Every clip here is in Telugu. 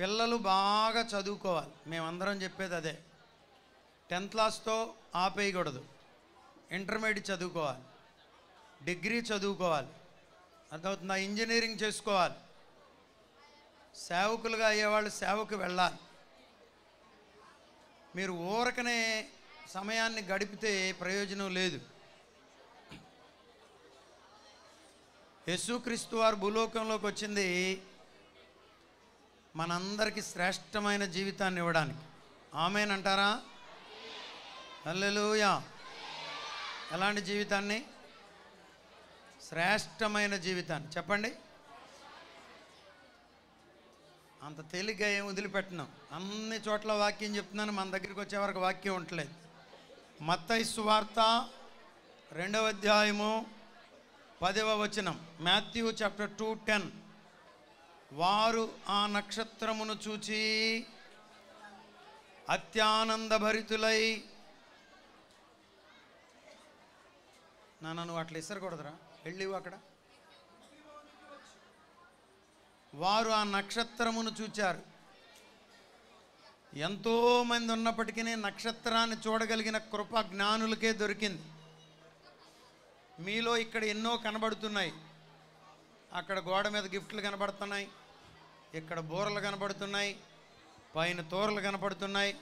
పిల్లలు బాగా చదువుకోవాలి మేమందరం చెప్పేది అదే టెన్త్ క్లాస్తో ఆపేయకూడదు ఇంటర్మీడియట్ చదువుకోవాలి డిగ్రీ చదువుకోవాలి అర్థమవుతుందా ఇంజనీరింగ్ చేసుకోవాలి సేవకులుగా అయ్యేవాళ్ళు సేవకు వెళ్ళాలి మీరు ఊరకనే సమయాన్ని గడిపితే ప్రయోజనం లేదు యేసుక్రీస్తు వారు భూలోకంలోకి వచ్చింది మనందరికీ శ్రేష్టమైన జీవితాన్ని ఇవ్వడానికి ఆమెనంటారా అల్లెలుయా ఎలాంటి జీవితాన్ని శ్రేష్టమైన జీవితాన్ని చెప్పండి అంత తేలిగ్గా ఏం వదిలిపెట్టినాం అన్ని చోట్ల వాక్యం చెప్తున్నాను మన దగ్గరికి వచ్చే వరకు వాక్యం ఉండలేదు మత్తయి సువార్త రెండవ అధ్యాయము పదవ వచనం మాథ్యూ చాప్టర్ టూ టెన్ వారు ఆ నక్షత్రమును చూచి అత్యానందభరితులై నాన్న నువ్వు అట్లా ఇస్తరకూడదురా వెళ్ళివు అక్కడ వారు ఆ నక్షత్రమును చూచారు ఎంతోమంది ఉన్నప్పటికీ నక్షత్రాన్ని చూడగలిగిన కృప జ్ఞానులకే దొరికింది మీలో ఇక్కడ ఎన్నో కనబడుతున్నాయి అక్కడ గోడ మీద గిఫ్ట్లు కనబడుతున్నాయి ఇక్కడ బూరలు కనపడుతున్నాయి పైన తోరలు కనపడుతున్నాయి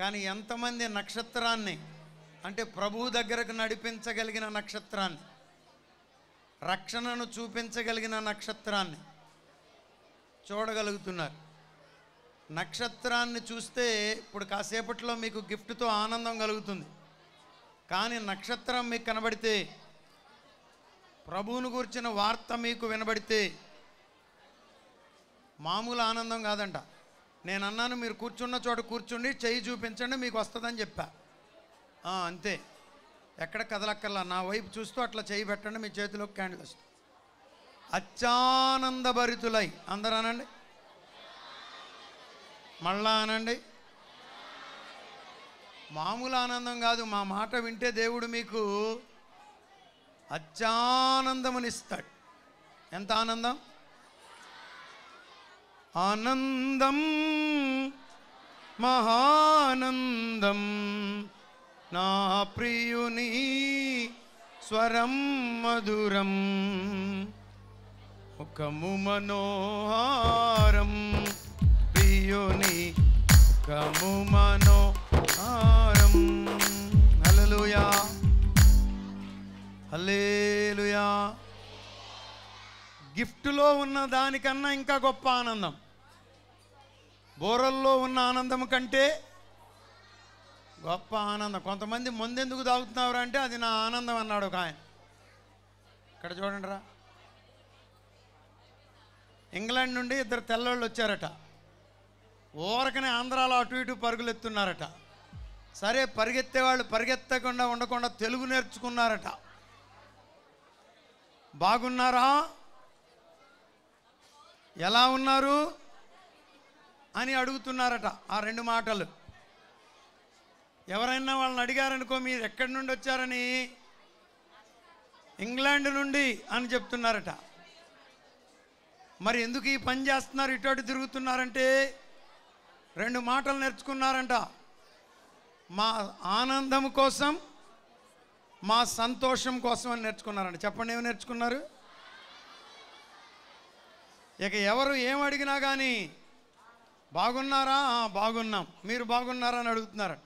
కానీ ఎంతమంది నక్షత్రాన్ని అంటే ప్రభువు దగ్గరకు నడిపించగలిగిన నక్షత్రాన్ని రక్షణను చూపించగలిగిన నక్షత్రాన్ని చూడగలుగుతున్నారు నక్షత్రాన్ని చూస్తే ఇప్పుడు కాసేపట్లో మీకు గిఫ్ట్తో ఆనందం కలుగుతుంది కానీ నక్షత్రం మీకు కనబడితే ప్రభువును గురించిన వార్త మీకు వినబడితే మామూలు ఆనందం కాదంట నేను అన్నాను మీరు కూర్చున్న చోట కూర్చుండి చెయ్యి చూపించండి మీకు వస్తుందని చెప్పా అంతే ఎక్కడ కదలక్కర్లా నా వైపు చూస్తూ అట్లా చేయి పెట్టండి మీ చేతిలో క్యాండిల్ వస్తుంది అత్యానందభరితులై అందరూ అనండి మళ్ళా అనండి మామూలు ఆనందం కాదు మా మాట వింటే దేవుడు మీకు అత్యానందమునిస్తాడు ఎంత ఆనందం ఆనందం మహానందం నా ప్రియుని స్వరం మధురం ముఖము మనోహారం ప్రియుని ముఖము మనోహారం హలలుయా హలేలుయా గిఫ్ట్లో ఉన్న దానికన్నా ఇంకా గొప్ప ఆనందం బోరల్లో ఉన్న ఆనందం కంటే గొప్ప ఆనందం కొంతమంది ముందెందుకు తాగుతున్నారు అంటే అది నా ఆనందం అన్నాడు ఒక ఆయన ఇక్కడ చూడండి రా ఇంగ్లాండ్ నుండి ఇద్దరు తెల్లవాళ్ళు వచ్చారట ఊరకనే ఆంధ్రాలో అటు ఇటు పరుగులు ఎత్తున్నారట సరే వాళ్ళు పరిగెత్తకుండా ఉండకుండా తెలుగు నేర్చుకున్నారట బాగున్నారా ఎలా ఉన్నారు అని అడుగుతున్నారట ఆ రెండు మాటలు ఎవరైనా వాళ్ళని అడిగారనుకో మీరు ఎక్కడి నుండి వచ్చారని ఇంగ్లాండ్ నుండి అని చెప్తున్నారట మరి ఎందుకు ఈ పని చేస్తున్నారు ఇటు తిరుగుతున్నారంటే రెండు మాటలు నేర్చుకున్నారంట మా ఆనందం కోసం మా సంతోషం కోసం అని నేర్చుకున్నారంట చెప్పండి ఏమి నేర్చుకున్నారు ఇక ఎవరు ఏం అడిగినా కానీ బాగున్నారా బాగున్నాం మీరు బాగున్నారా అని అడుగుతున్నారు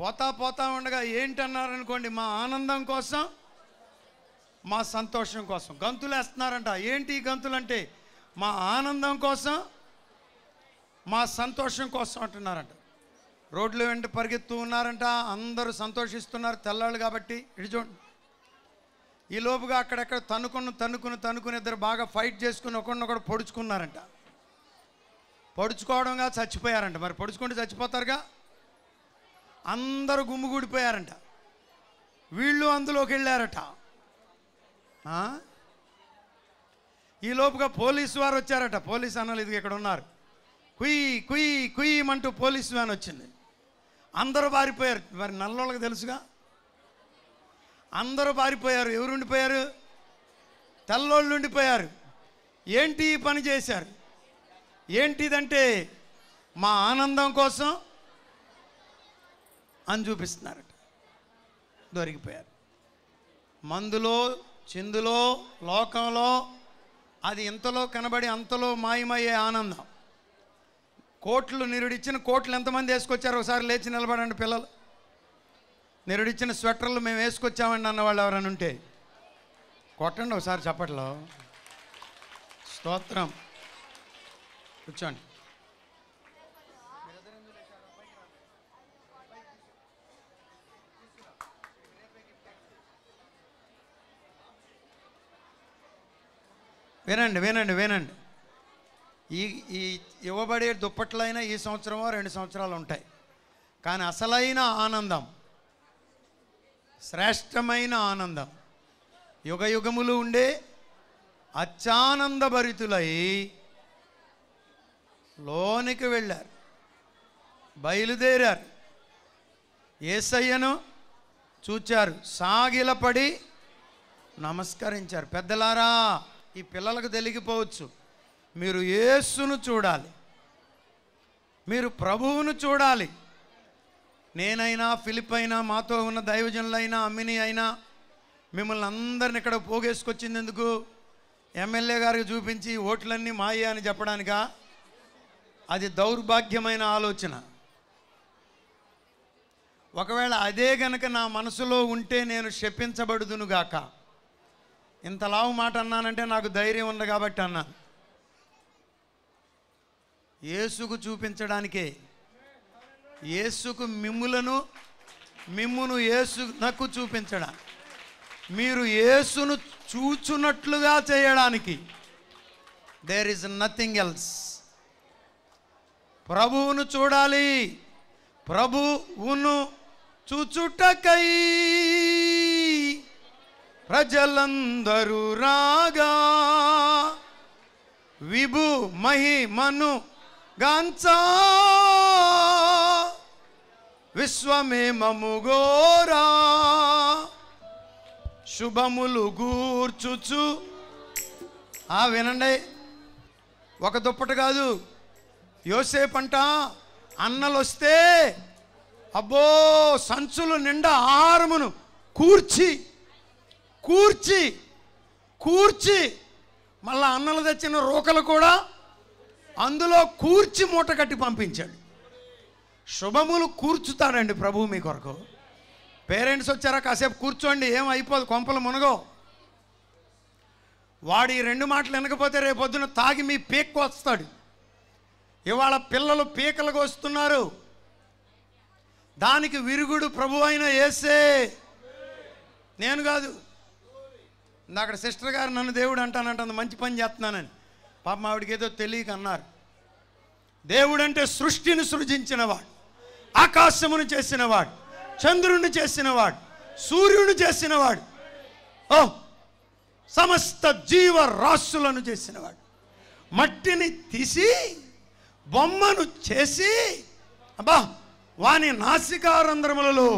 పోతా పోతా ఉండగా ఏంటన్నారనుకోండి మా ఆనందం కోసం మా సంతోషం కోసం గంతులు వేస్తున్నారంట ఏంటి గంతులు అంటే మా ఆనందం కోసం మా సంతోషం కోసం అంటున్నారంట రోడ్లు వెంట పరిగెత్తు ఉన్నారంట అందరూ సంతోషిస్తున్నారు తెల్లాళ్ళు కాబట్టి ఇటు చూడండి ఈలోపుగా అక్కడెక్కడ తనుకుని తనుకుని తనుకుని ఇద్దరు బాగా ఫైట్ చేసుకుని ఒకరినొకడు పొడుచుకున్నారంట పడుచుకోవడంగా చచ్చిపోయారంట మరి పడుచుకుంటే చచ్చిపోతారుగా అందరూ గుమ్ముగూడిపోయారంట వీళ్ళు అందులోకి వెళ్ళారట ఈలోపుగా పోలీసు వారు వచ్చారట పోలీసు అన్నలు ఇది ఇక్కడ ఉన్నారు కుయ్ కుయ్ కుయ్యమంటూ పోలీసు వ్యాన్ వచ్చింది అందరూ పారిపోయారు మరి నల్లోళ్ళకి తెలుసుగా అందరూ పారిపోయారు ఎవరు ఉండిపోయారు తెల్లోళ్ళు ఉండిపోయారు ఏంటి పని చేశారు ఏంటిదంటే మా ఆనందం కోసం అని చూపిస్తున్నారట దొరికిపోయారు మందులో చిందులో లోకంలో అది ఇంతలో కనబడి అంతలో మాయమయ్యే ఆనందం కోట్లు నిరుడిచ్చిన కోట్లు ఎంతమంది వేసుకొచ్చారు ఒకసారి లేచి నిలబడండి పిల్లలు నిరుడిచ్చిన స్వెటర్లు మేము వేసుకొచ్చామండి అన్నవాళ్ళు ఎవరైనా ఉంటే కొట్టండి ఒకసారి చెప్పట్లో స్తోత్రం కూర్చోండి వినండి వినండి వినండి ఈ ఈ ఇవ్వబడే దుప్పట్లైనా ఈ సంవత్సరమో రెండు సంవత్సరాలు ఉంటాయి కానీ అసలైన ఆనందం శ్రేష్టమైన ఆనందం యుగ యుగములు ఉండే అత్యానందభరితులై లోనికి వెళ్ళారు బయలుదేరారు ఏసయ్యను చూచారు సాగిలపడి నమస్కరించారు పెద్దలారా ఈ పిల్లలకు తెలిగిపోవచ్చు మీరు యేసును చూడాలి మీరు ప్రభువును చూడాలి నేనైనా ఫిలిప్ అయినా మాతో ఉన్న దైవజనులైనా అమ్మిని అయినా మిమ్మల్ని అందరిని ఇక్కడ పోగేసుకొచ్చింది ఎందుకు ఎమ్మెల్యే గారికి చూపించి ఓట్లన్నీ మాయే అని చెప్పడానికా అది దౌర్భాగ్యమైన ఆలోచన ఒకవేళ అదే గనక నా మనసులో ఉంటే నేను శపించబడుదును గాక ఇంత లావు మాట అన్నానంటే నాకు ధైర్యం ఉంది కాబట్టి అన్నా యేసుకు చూపించడానికే ఏసుకు మిమ్ములను మిమ్మును ఏసు నాకు చూపించడం మీరు ఏసును చూచున్నట్లుగా చేయడానికి దేర్ ఇస్ నథింగ్ ఎల్స్ ప్రభువును చూడాలి ప్రభువును చూచుటకై ప్రజలందరూ రాగా విభు మహిమను గాంచా విశ్వమే గోరా శుభములు గూర్చుచు ఆ వినండి ఒక దుప్పటి కాదు యోసేపు అంట అన్నలు వస్తే అబ్బో సంచులు నిండా ఆహారమును కూర్చి కూర్చి కూర్చి మళ్ళా అన్నలు తెచ్చిన రోకలు కూడా అందులో కూర్చి మూట కట్టి పంపించాడు శుభములు కూర్చుతాడండి ప్రభు మీ కొరకు పేరెంట్స్ వచ్చారా కాసేపు కూర్చోండి ఏం అయిపోదు కొంపలు మునగో వాడు ఈ రెండు మాటలు వినకపోతే రేపొద్దున తాగి మీ పేక్కు వస్తాడు ఇవాళ పిల్లలు పీకలు వస్తున్నారు దానికి విరుగుడు ప్రభు అయిన ఏసే నేను కాదు అక్కడ సిస్టర్ గారు నన్ను దేవుడు అంటానంటుంది మంచి పని చేస్తున్నానని పాపం ఏదో తెలియక అన్నారు దేవుడు అంటే సృష్టిని సృజించినవాడు ఆకాశమును చేసినవాడు చంద్రుణ్ణి చేసినవాడు సూర్యుని చేసినవాడు ఓ సమస్త జీవ రాశులను చేసినవాడు మట్టిని తీసి బొమ్మను చేసి అబ్బా వాని నాసికారంధ్రములలో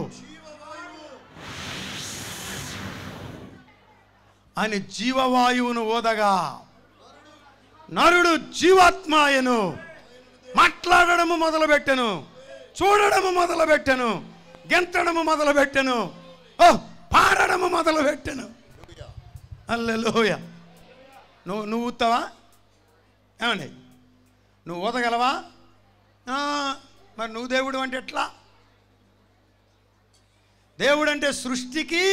అని జీవవాయువును ఓదగా నరుడు జీవాత్మాయను మాట్లాడడము మొదలుపెట్టను చూడడము మొదలుపెట్టను గెంతడము మొదలుపెట్టను ఓ పాడడము మొదలుపెట్టను అల్లెలోయ నువ్వు నువ్వు ఉత్తావా ఏమండి నువ్వు ఊదగలవా మరి నువ్వు దేవుడు అంటే ఎట్లా దేవుడు అంటే సృష్టికి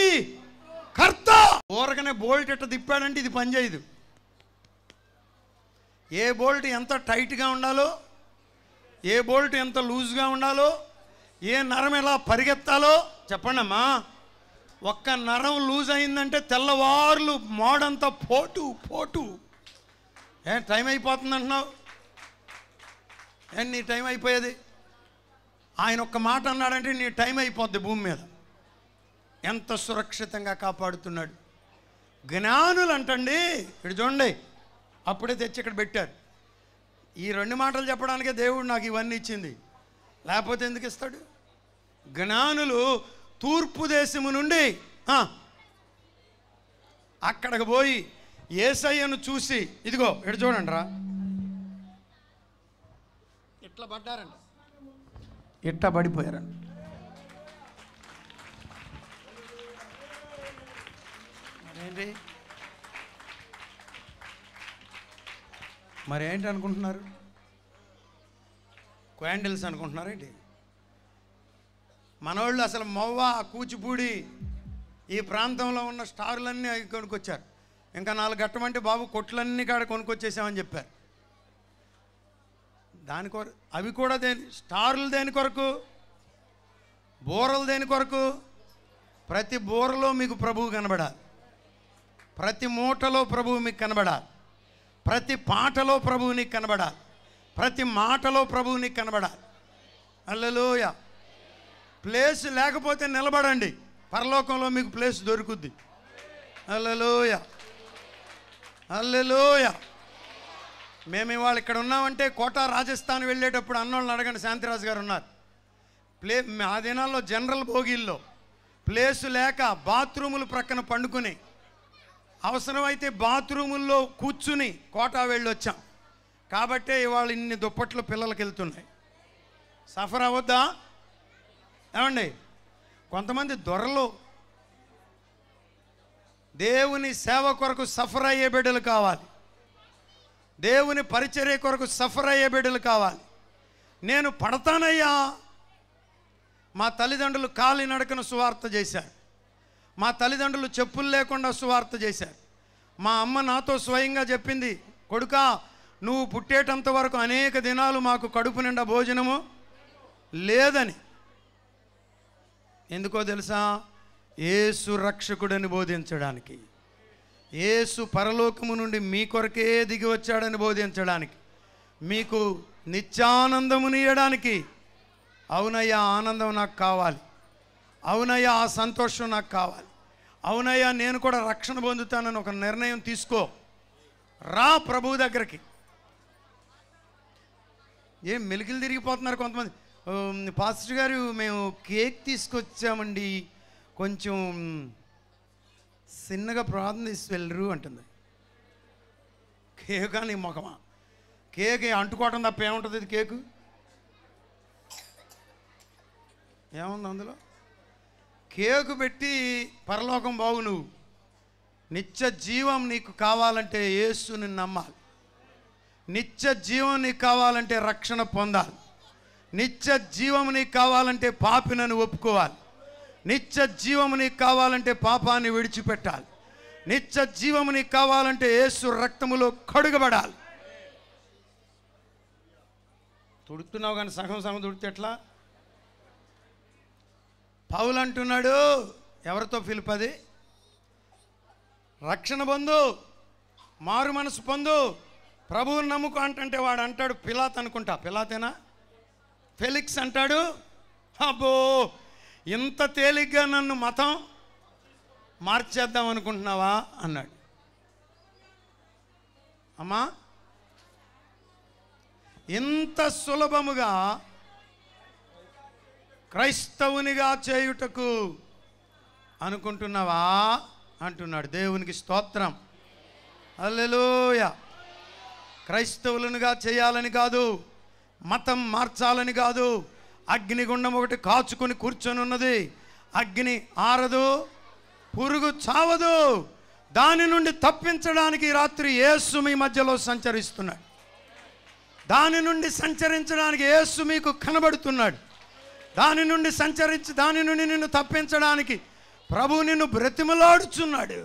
కర్త ఊరకనే బోల్ట్ ఎట్ట తిప్పాడంటే ఇది పనిచేయదు ఏ బోల్ట్ ఎంత టైట్గా ఉండాలో ఏ బోల్ట్ ఎంత లూజ్గా ఉండాలో ఏ నరం ఎలా పరిగెత్తాలో చెప్పండమ్మా ఒక్క నరం లూజ్ అయిందంటే తెల్లవారులు మోడంతా పోటు పోటు ఏ టైం అయిపోతుంది అంటున్నావు అండ్ నీ టైం అయిపోయేది ఆయన ఒక్క మాట అన్నాడంటే నీ టైం అయిపోద్ది భూమి మీద ఎంత సురక్షితంగా కాపాడుతున్నాడు జ్ఞానులు అంటండి ఇక్కడ చూడండి అప్పుడే తెచ్చి ఇక్కడ పెట్టారు ఈ రెండు మాటలు చెప్పడానికే దేవుడు నాకు ఇవన్నీ ఇచ్చింది లేకపోతే ఎందుకు ఇస్తాడు జ్ఞానులు తూర్పు దేశము నుండి అక్కడికి పోయి ఏసయ్యను చూసి ఇదిగో ఇక్కడ చూడండి రా ఇట్లా పడ్డారండి ఇట్లా పడిపోయారండి మరేంటి మరి ఏంటి అనుకుంటున్నారు క్వాండిల్స్ అనుకుంటున్నారేంటి మనవాళ్ళు అసలు మవ్వ కూచిపూడి ఈ ప్రాంతంలో ఉన్న స్టార్లన్నీ కొనుక్కొచ్చారు ఇంకా నాలుగు గట్టమంటే బాబు కొట్లన్నీ కాడ కొనుక్కొచ్చేసామని చెప్పారు దాని కొరకు అవి కూడా దేని స్టార్లు దేని కొరకు బోరలు దేని కొరకు ప్రతి బోరలో మీకు ప్రభువు కనబడాలి ప్రతి మూటలో ప్రభువు మీకు కనబడాలి ప్రతి పాటలో ప్రభువు నీకు కనబడాలి ప్రతి మాటలో ప్రభువు నీకు కనబడాలి అల్లలోయ ప్లేస్ లేకపోతే నిలబడండి పరలోకంలో మీకు ప్లేస్ దొరుకుద్ది అల్లలోయ అల్లలోయ మేము ఇవాళ ఇక్కడ ఉన్నామంటే కోటా రాజస్థాన్ వెళ్ళేటప్పుడు అన్నోళ్ళని అడగండి శాంతిరాజు గారు ఉన్నారు ప్లే ఆ దినాల్లో జనరల్ భోగిల్లో ప్లేసు లేక బాత్రూములు ప్రక్కన పండుకుని అవసరమైతే బాత్రూముల్లో కూర్చుని కోటా వెళ్ళొచ్చాం కాబట్టే ఇవాళ ఇన్ని దుప్పట్లు పిల్లలకి వెళ్తున్నాయి సఫర్ అవద్దా ఏమండి కొంతమంది దొరలు దేవుని సేవ కొరకు సఫర్ అయ్యే బిడ్డలు కావాలి దేవుని పరిచర్య కొరకు సఫర్ అయ్యే బిడ్డలు కావాలి నేను పడతానయ్యా మా తల్లిదండ్రులు కాలి నడకను సువార్త చేశారు మా తల్లిదండ్రులు చెప్పులు లేకుండా సువార్త చేశారు మా అమ్మ నాతో స్వయంగా చెప్పింది కొడుకా నువ్వు పుట్టేటంత వరకు అనేక దినాలు మాకు కడుపు నిండా భోజనము లేదని ఎందుకో తెలుసా ఏసు రక్షకుడని బోధించడానికి యేసు పరలోకము నుండి మీ కొరకే దిగి వచ్చాడని బోధించడానికి మీకు నిత్యానందమునియడానికి అవునయ్యా ఆనందం నాకు కావాలి అవునయ్యా ఆ సంతోషం నాకు కావాలి అవునయ్యా నేను కూడా రక్షణ పొందుతానని ఒక నిర్ణయం తీసుకో రా ప్రభువు దగ్గరికి ఏం మెలికిలు తిరిగిపోతున్నారు కొంతమంది పాస్టర్ గారు మేము కేక్ తీసుకొచ్చామండి కొంచెం చిన్నగా ప్రార్థన చేసి వెళ్ళరు అంటుంది కేక్ నీ ముఖమా కేక్ అంటుకోవటం తప్ప ఏముంటుంది ఇది కేకు ఏముంది అందులో కేకు పెట్టి పరలోకం బాగు నువ్వు నిత్య జీవం నీకు కావాలంటే యేసుని నమ్మాలి నిత్య జీవం నీకు కావాలంటే రక్షణ పొందాలి నిత్య జీవం నీకు కావాలంటే పాపినని ఒప్పుకోవాలి నిత్య జీవము నీకు కావాలంటే పాపాన్ని విడిచిపెట్టాలి నిత్య జీవము నీకు కావాలంటే ఏసు రక్తములో కడుగబడాలి తుడుతున్నావు కానీ సగం సగం తుడితే ఎట్లా పౌలు అంటున్నాడు ఎవరితో పిలుపది రక్షణ పొందు మారు మనసు పొందు ప్రభువుని నమ్ముకు అంటే వాడు అంటాడు పిలాత్ అనుకుంటా పిలాతేనా ఫెలిక్స్ అంటాడు అబ్బో ఇంత తేలిగ్గా నన్ను మతం మార్చేద్దాం అనుకుంటున్నావా అన్నాడు అమ్మా ఇంత సులభముగా క్రైస్తవునిగా చేయుటకు అనుకుంటున్నావా అంటున్నాడు దేవునికి స్తోత్రం అల్లెలోయ క్రైస్తవులనుగా చేయాలని కాదు మతం మార్చాలని కాదు అగ్నిగుండం ఒకటి కాచుకొని కూర్చొని ఉన్నది అగ్ని ఆరదు పురుగు చావదు దాని నుండి తప్పించడానికి రాత్రి ఏసు మీ మధ్యలో సంచరిస్తున్నాడు దాని నుండి సంచరించడానికి ఏసు మీకు కనబడుతున్నాడు దాని నుండి సంచరించి దాని నుండి నిన్ను తప్పించడానికి ప్రభు నిన్ను బ్రతిమలాడుచున్నాడు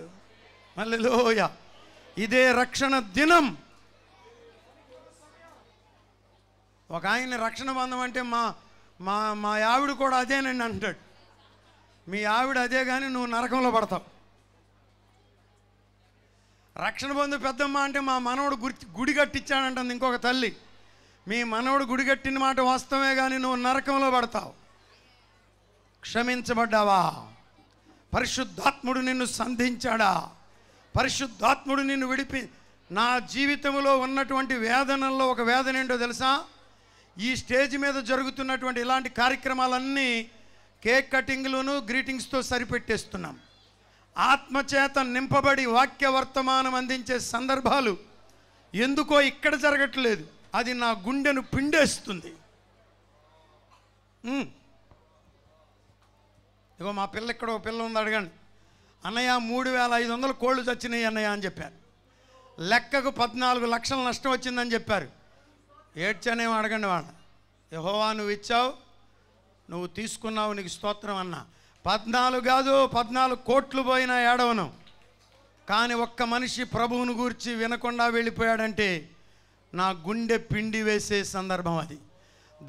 మళ్ళీ లోయ ఇదే రక్షణ దినం ఒక ఆయన రక్షణ బంధం అంటే మా మా మా ఆవిడ కూడా అదేనండి అంటాడు మీ ఆవిడ అదే కానీ నువ్వు నరకంలో పడతావు రక్షణ బంధు పెద్దమ్మ అంటే మా మనవడు గుడి గుడి కట్టించాడంటుంది ఇంకొక తల్లి మీ మనవడు గుడి కట్టిన మాట వాస్తవమే కానీ నువ్వు నరకంలో పడతావు క్షమించబడ్డావా పరిశుద్ధాత్ముడు నిన్ను సంధించాడా పరిశుద్ధాత్ముడు నిన్ను విడిపి నా జీవితంలో ఉన్నటువంటి వేదనల్లో ఒక వేదన ఏంటో తెలుసా ఈ స్టేజ్ మీద జరుగుతున్నటువంటి ఇలాంటి కార్యక్రమాలన్నీ కేక్ కటింగ్లను గ్రీటింగ్స్తో సరిపెట్టేస్తున్నాం ఆత్మచేత నింపబడి వాక్య వర్తమానం అందించే సందర్భాలు ఎందుకో ఇక్కడ జరగట్లేదు అది నా గుండెను పిండేస్తుంది ఇగో మా పిల్ల ఇక్కడ ఒక పిల్ల ఉంది అడగండి అన్నయ్య మూడు వేల ఐదు వందలు కోళ్ళు చచ్చినాయి అన్నయ్య అని చెప్పారు లెక్కకు పద్నాలుగు లక్షల నష్టం వచ్చిందని చెప్పారు ఏడ్చనేం అడగండి వాళ్ళ యహోవా నువ్వు ఇచ్చావు నువ్వు తీసుకున్నావు నీకు స్తోత్రం అన్న పద్నాలుగు కాదు పద్నాలుగు కోట్లు పోయినా ఏడవను కానీ ఒక్క మనిషి ప్రభువును గూర్చి వినకుండా వెళ్ళిపోయాడంటే నా గుండె పిండి వేసే సందర్భం అది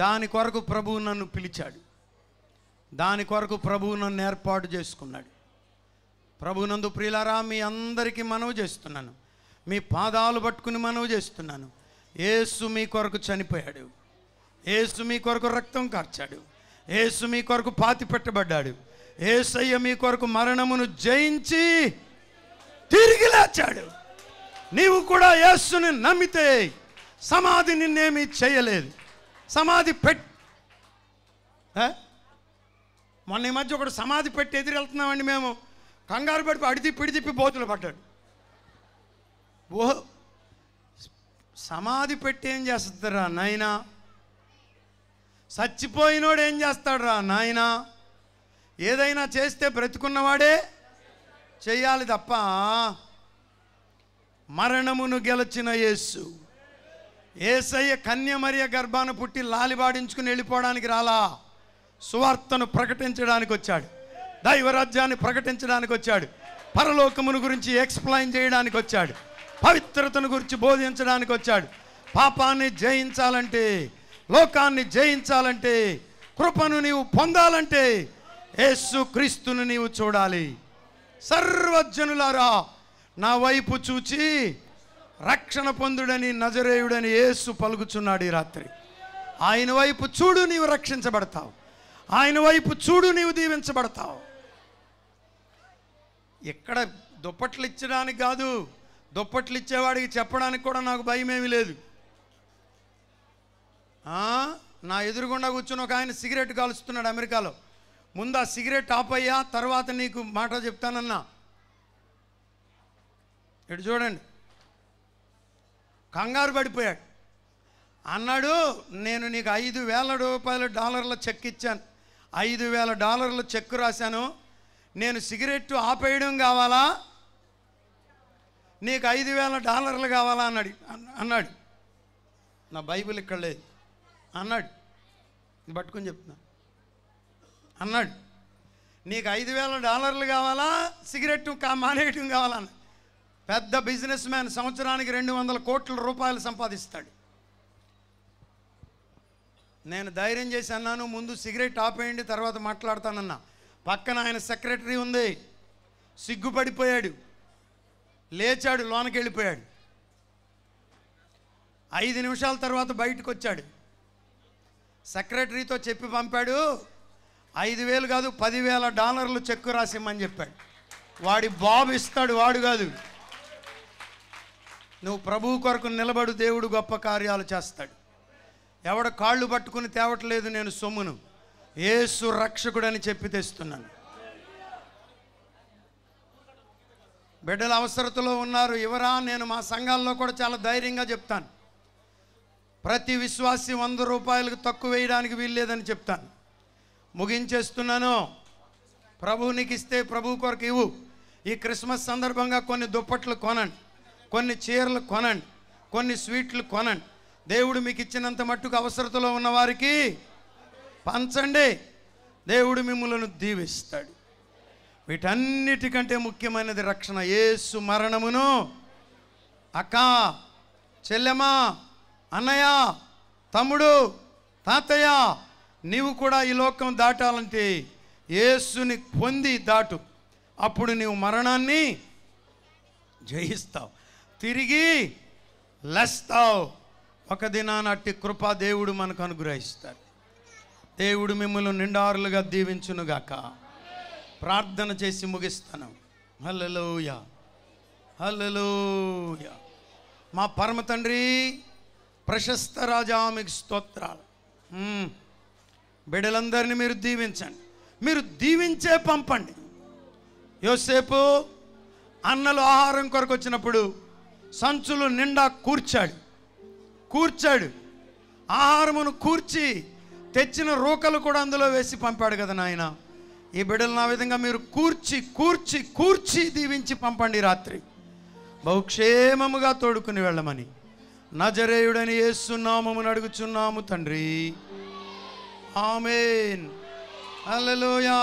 దాని కొరకు ప్రభువు నన్ను పిలిచాడు దాని కొరకు ప్రభువు నన్ను ఏర్పాటు చేసుకున్నాడు ప్రభునందు ప్రియులారా మీ అందరికీ మనవి చేస్తున్నాను మీ పాదాలు పట్టుకుని మనవి చేస్తున్నాను ఏసు మీ కొరకు చనిపోయాడు ఏసు మీ కొరకు రక్తం కార్చాడు ఏసు మీ కొరకు పాతి పెట్టబడ్డాడు ఏసయ్య మీ కొరకు మరణమును జయించి తిరిగి లేచాడు నీవు కూడా యేసుని నమ్మితే సమాధి నిన్నేమీ చేయలేదు సమాధి పెట్ మొన్న ఈ మధ్య ఒకడు సమాధి పెట్టి ఎదురు వెళ్తున్నామండి మేము కంగారు పడిపి అడిది పిడిదిప్పి బోతులు పడ్డాడు ఓహో సమాధి పెట్టి ఏం చేస్తారా నాయన చచ్చిపోయినోడు ఏం చేస్తాడురా నాయన ఏదైనా చేస్తే బ్రతుకున్నవాడే చేయాలి తప్ప మరణమును గెలిచిన యేసు ఏసయ్య కన్యమరియ గర్భాన్ని పుట్టి లాలిబాడించుకుని వెళ్ళిపోవడానికి రాలా సువార్తను ప్రకటించడానికి వచ్చాడు దైవరాజ్యాన్ని ప్రకటించడానికి వచ్చాడు పరలోకమును గురించి ఎక్స్ప్లెయిన్ చేయడానికి వచ్చాడు పవిత్రతను గురించి బోధించడానికి వచ్చాడు పాపాన్ని జయించాలంటే లోకాన్ని జయించాలంటే కృపను నీవు పొందాలంటే యేసు క్రీస్తును నీవు చూడాలి సర్వజనులారా నా వైపు చూచి రక్షణ పొందుడని నజరేయుడని యేసు పలుకుచున్నాడు ఈ రాత్రి ఆయన వైపు చూడు నీవు రక్షించబడతావు ఆయన వైపు చూడు నీవు దీవించబడతావు ఎక్కడ దుప్పట్లు ఇచ్చడానికి కాదు దుప్పట్లు ఇచ్చేవాడికి చెప్పడానికి కూడా నాకు భయం ఏమీ లేదు నా ఎదురుగుండా కూర్చుని ఒక ఆయన సిగరెట్ కాలుస్తున్నాడు అమెరికాలో ముందు ఆ సిగరెట్ ఆప్ అయ్యా తర్వాత నీకు మాట చెప్తానన్నా ఇటు చూడండి కంగారు పడిపోయాడు అన్నాడు నేను నీకు ఐదు వేల రూపాయల డాలర్ల చెక్ ఇచ్చాను ఐదు వేల డాలర్ల చెక్ రాశాను నేను సిగరెట్ ఆపేయడం కావాలా నీకు ఐదు వేల డాలర్లు కావాలా అన్నాడు అన్నాడు నా బైబిల్ ఇక్కడ లేదు అన్నాడు పట్టుకొని చెప్తున్నా అన్నాడు నీకు ఐదు వేల డాలర్లు కావాలా సిగరెట్ కా మానేయటం కావాలా పెద్ద బిజినెస్ మ్యాన్ సంవత్సరానికి రెండు వందల కోట్ల రూపాయలు సంపాదిస్తాడు నేను ధైర్యం చేసి అన్నాను ముందు సిగరెట్ ఆపేయండి తర్వాత మాట్లాడతానన్నా పక్కన ఆయన సెక్రటరీ ఉంది సిగ్గుపడిపోయాడు లేచాడు లోనకి వెళ్ళిపోయాడు ఐదు నిమిషాల తర్వాత బయటకు వచ్చాడు సెక్రటరీతో చెప్పి పంపాడు ఐదు వేలు కాదు పదివేల డాలర్లు చెక్కు రాసిమ్మని చెప్పాడు వాడి బాబు ఇస్తాడు వాడు కాదు నువ్వు ప్రభువు కొరకు నిలబడు దేవుడు గొప్ప కార్యాలు చేస్తాడు ఎవడ కాళ్ళు పట్టుకుని తేవట్లేదు నేను సొమ్మును ఏసు రక్షకుడని చెప్పి తెస్తున్నాను బిడ్డల అవసరతలో ఉన్నారు ఎవరా నేను మా సంఘాల్లో కూడా చాలా ధైర్యంగా చెప్తాను ప్రతి విశ్వాసి వంద రూపాయలకు తక్కువ వేయడానికి వీల్లేదని చెప్తాను ముగించేస్తున్నాను ప్రభువునికి ఇస్తే ప్రభు కొరకు ఇవ్వు ఈ క్రిస్మస్ సందర్భంగా కొన్ని దుప్పట్లు కొనండి కొన్ని చీరలు కొనండి కొన్ని స్వీట్లు కొనండి దేవుడు మీకు ఇచ్చినంత మట్టుకు అవసరతలో ఉన్నవారికి పంచండి దేవుడు మిమ్మల్ని దీవిస్తాడు వీటన్నిటికంటే ముఖ్యమైనది రక్షణ ఏసు మరణమును అక్క చెల్లెమా అన్నయ్య తమ్ముడు తాతయ్య నీవు కూడా ఈ లోకం దాటాలంటే ఏసుని పొంది దాటు అప్పుడు నీవు మరణాన్ని జయిస్తావు తిరిగి లస్తావు ఒక దినాన కృప దేవుడు మనకు అనుగ్రహిస్తాడు దేవుడు మిమ్మల్ని నిండారులుగా దీవించునుగాక ప్రార్థన చేసి ముగిస్తాను హల్లలోయ హల్లలోయ మా పరమ తండ్రి ప్రశస్త రాజా మీకు స్తోత్రాలు బిడలందరిని మీరు దీవించండి మీరు దీవించే పంపండి యోసేపు అన్నలు ఆహారం కొరకు వచ్చినప్పుడు సంచులు నిండా కూర్చాడు కూర్చాడు ఆహారమును కూర్చి తెచ్చిన రూకలు కూడా అందులో వేసి పంపాడు కదా నాయన ఈ బిడ్డలు నా విధంగా మీరు కూర్చి కూర్చి కూర్చి దీవించి పంపండి రాత్రి బహుక్షేమముగా తోడుకుని వెళ్ళమని నజరేయుడని ఏసునామమును అడుగుచున్నాము తండ్రి ఆమెన్ అల్లలోయా